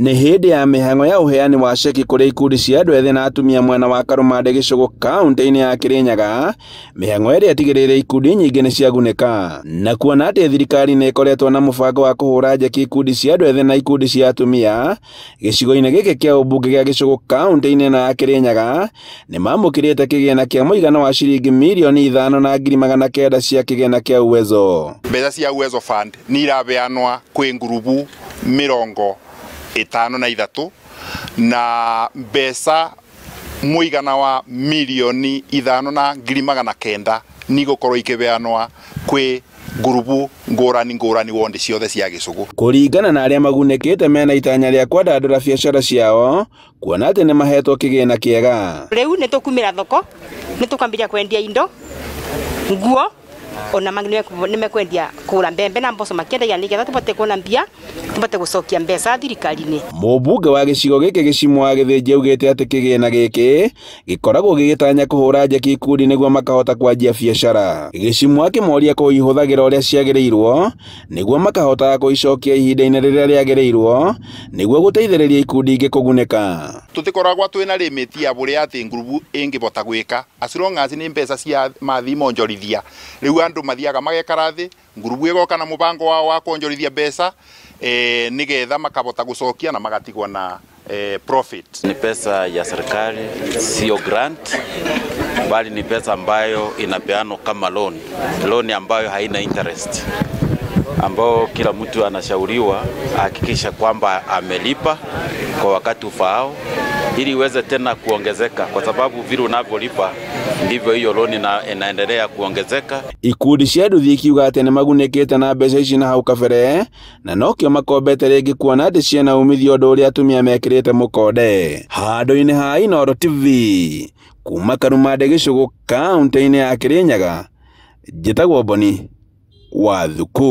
nĩ hĩndĩ ya mĩhang'o ya ũheani wa ceki kũrĩ ikundi cia andũ ethĩ na atumia mwena wa Karũmande Gĩcũgũ kauntĩ inĩ ya Kirinyaga, mĩhang'o ĩrĩa ĩtigĩrĩire ikundi nyingĩ nĩ ciagunĩka na kuona atĩ thirikari nĩ ĩkoretwo na mũbango wa kũhũũra njeki ikundi cia andũ ethĩ na ikundi cia atumia gĩcigo-inĩ gĩkĩ kĩa ũmbunge gĩa Gĩcũgũ kauntĩ inĩ ĩno ya Kirinyaga, nĩ maamũkĩrĩte kĩgĩna kĩa mũigana wa ciringi milioni ithano na ngiri magana kenda cia kĩgĩna kĩa Uwezo. Mbeca cia Uwezo Fund nĩ irabeanwa kwĩ ngurubu mĩrongo itano na ithatu na mbeca muigana wa milioni ithano na ngiri magana kenda nigukorwo ikibeanwa kwĩ ngurubu ngurani ngurani wondi ciothe cia gicugu kuringana na aria magunĩkĩte mena itanya rĩa kwandandũra biacara ciao kuona atĩ nĩ mahetwo kĩgĩna kĩega rĩu nĩ tũkumĩra thoko nĩ tũkambĩria kwendia indo nguo ona mangi nimekwendia kura mbembe na mboco makiendagia nigetha tubote kuona mbia tubote gucokia mbeca thirikari-ini mubunge wa gicigo giki gicimwa githinji augite ati kigiina giki gikoragwo gigitanya kuhura njeki ikundi niguo makahota kwanjia biacara gicimwa kimoria kuihuthagira uria ciagirirwo niguo makahota kuicokia ihinda-ini riria riagirirwo niguo guteithiriria ikundi ingi kuguneka tutikoragwa twina limit ya buria ati ngurubu ingibota gwika as long as ni mbeca cia mathimo njorithia riu andu andu mathiaga magekara thi ngurubu igoka na mubango wao wa kuonjorithia mbeca e, nigetha makabota gucokia na magatigwa na e, profit. Ni pesa ya serikali, sio grant, bali ni pesa ambayo inapeanwa kama loan, loan ambayo haina interest ambao kila mtu anashauriwa ahakikisha kwamba amelipa kwa wakati ufaao ili iweze tena kuongezeka, kwa sababu vile unavyolipa ndivyo hiyo loni na, inaendelea kuongezeka. Ikundi cia nduthi ikiuga atĩ nĩ magunĩkĩte na mbeca ici na hau kabere na nokĩo makombete rĩngĩ kuona atĩ ciena umithio ũndũ ũrĩa atumia mekĩrĩte mũkonde handũ-inĩ ha Inooro TV kuma Karumande gĩcũgũ kaunti-inĩ ya kĩrĩnyaga njĩtagwo Boni wa